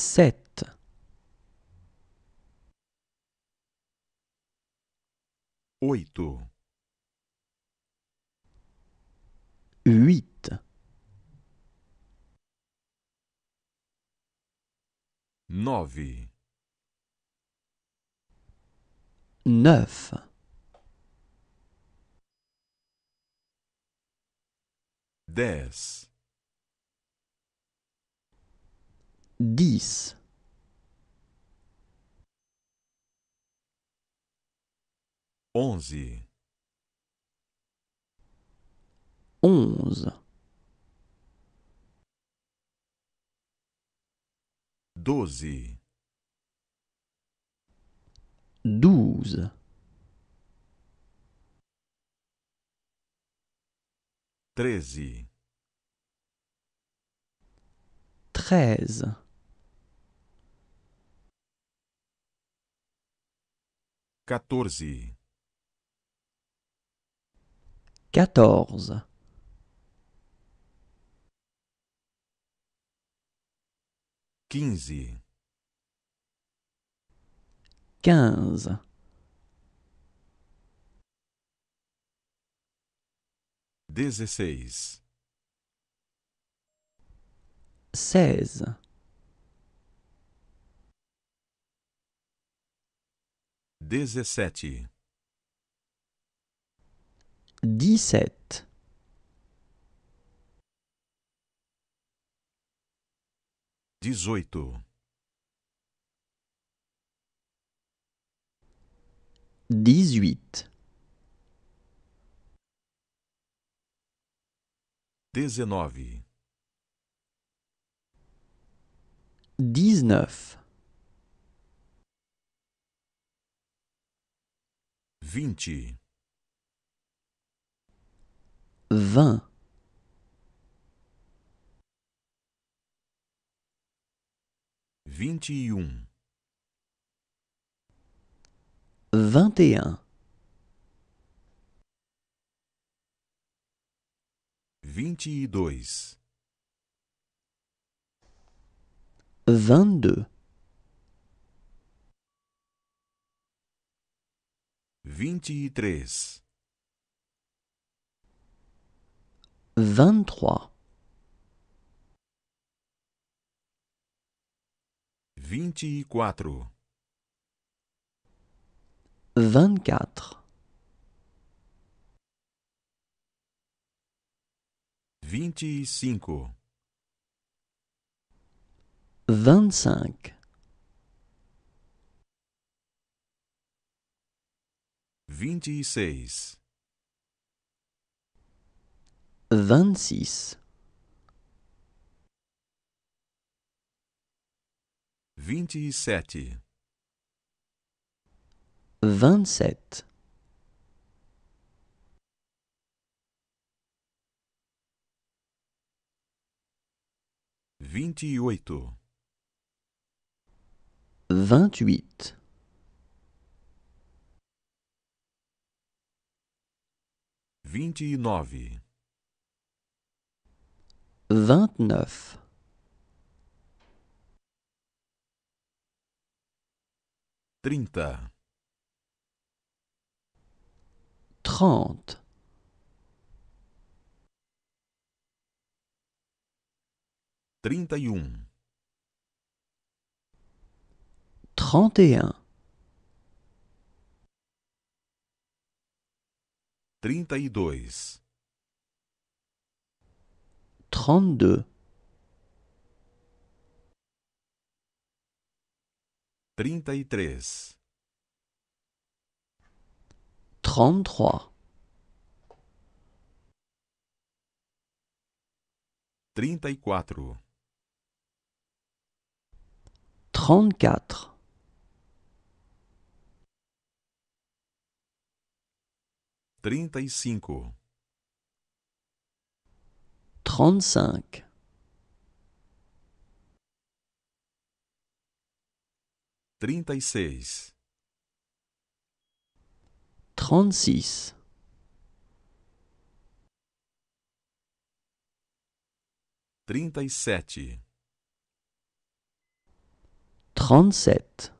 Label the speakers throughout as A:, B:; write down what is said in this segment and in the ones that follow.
A: 7
B: 8 8 9
A: 9
B: 10 dix. Onze. Onze. Douze. Treize.
A: Treize.
B: quatorze,
A: quatorze,
B: quinze,
A: quinze,
B: dezesseis,
A: seize.
B: dezessete.
A: dezessete,
B: dezoito, Dezoito. dezenove, Dezenove. vinte, vinte vinte e um, vinte e um vinte e dois,
A: vinte e dois
B: 23 23 24 24 25
A: 25
B: 26
A: 26
B: 27
A: 27
B: 28 28 vinte e nove, vinte
A: e nove
B: trinta, trinta trinta e um, trinta e um trinta e dois,
A: trente-deux,
B: trinta e três, trinta e quatro, trinta e cinco,
A: e cinq
B: trinta e seis, trinta e sete,
A: trente-sete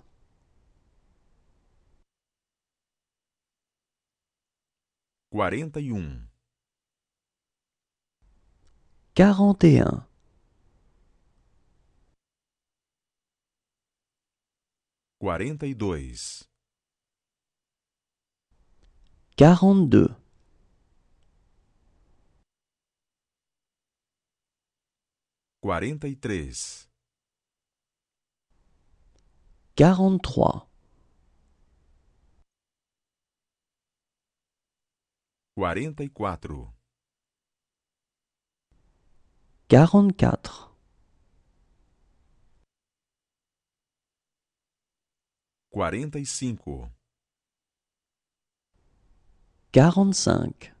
B: 41
A: 41 42 42
B: 43
A: 43
B: Quarenta e quatro.
A: Quarante-quatre.
B: Quarenta e cinco.
A: e seis,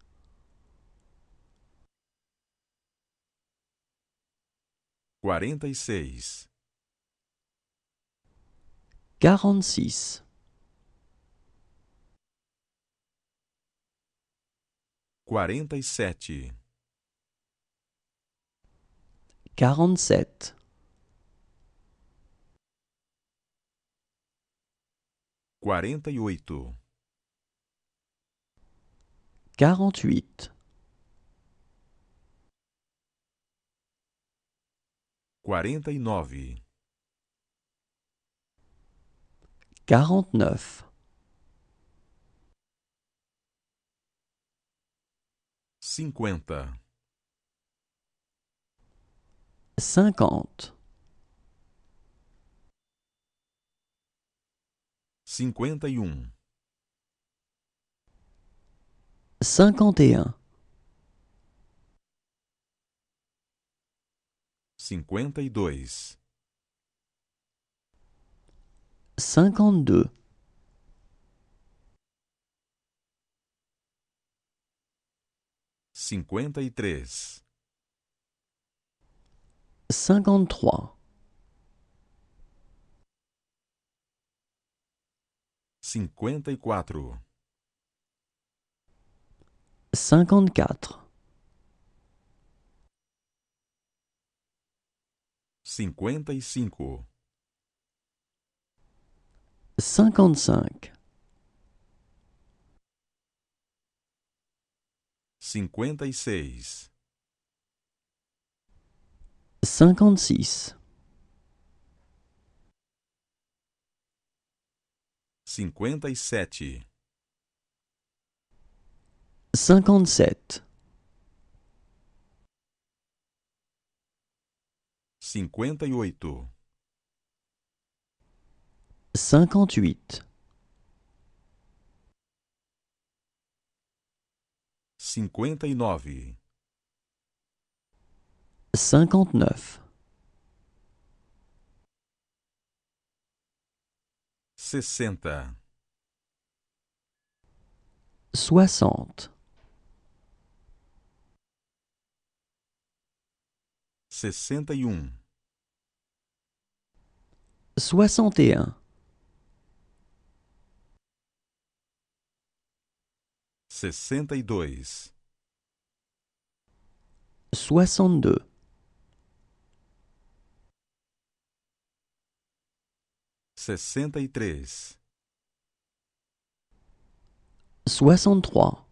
B: Quarenta e seis. 47
A: 47 48 48
B: 49
A: 49
B: cinquenta,
A: cinquante,
B: cinquenta e um,
A: cinquenta e um,
B: cinquenta e dois,
A: cinquenta e dois
B: 53
A: 53 54
B: 54 55
A: 55
B: 56
A: 56
B: 57
A: 57
B: 58
A: 58
B: 59 59 60 60
A: 61 61
B: 62
A: 62 63
B: 63
A: 64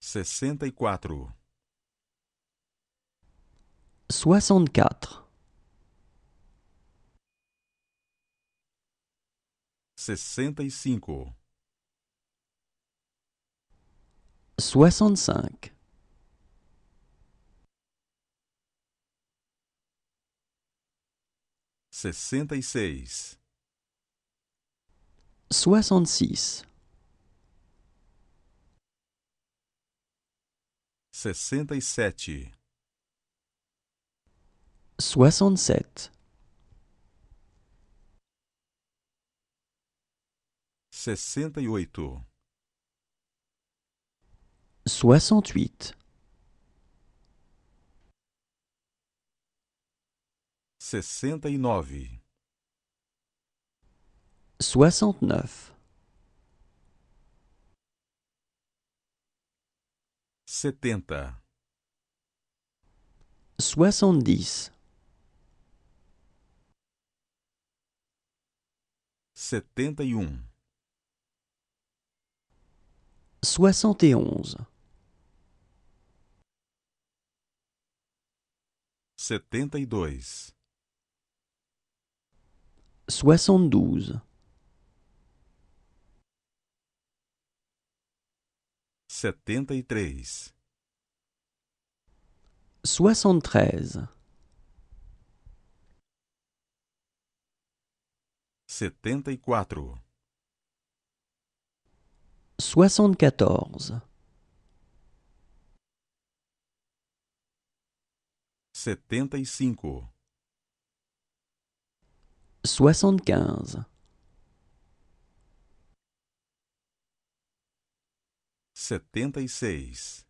B: 64 65
A: 65 66 66
B: 67
A: 67
B: 68 e oito, sessenta e nove,
A: soixante nove,
B: setenta, soixante setenta e um
A: soixante e onze,
B: setenta e dois,
A: soixante douze,
B: setenta e três,
A: soixante treze,
B: setenta e quatro
A: soixante-quatorze
B: setenta e cinco
A: soixante-quinze
B: setenta e seis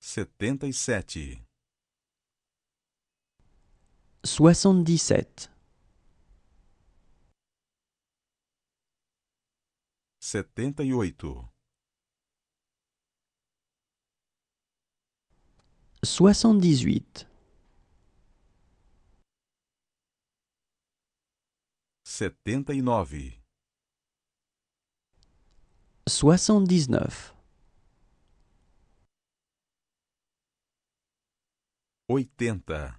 B: setenta e sete
A: 77
B: 78 78
A: 79 79
B: 80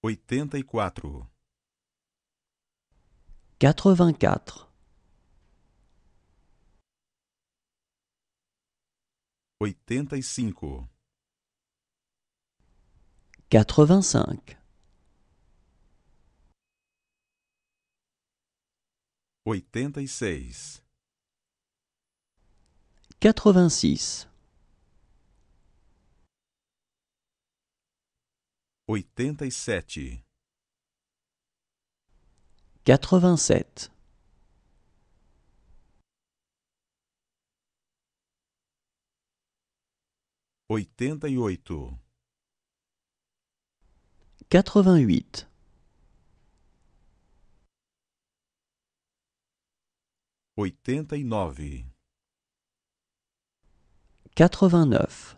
A: 84 84 85 85
B: 86
A: 86
B: 87
A: 87
B: 88
A: 88 89 89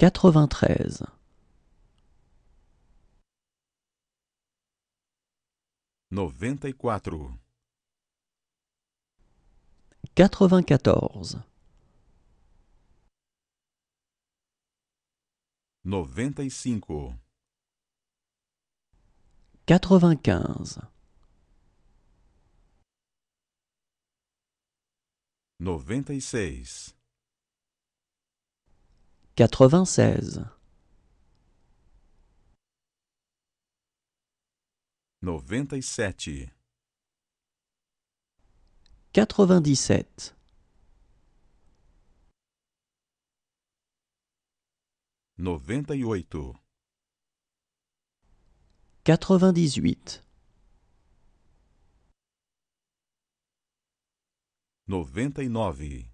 A: 93 94
B: 94 95
A: 95
B: 96
A: 96
B: 97
A: 97 98 98
B: 99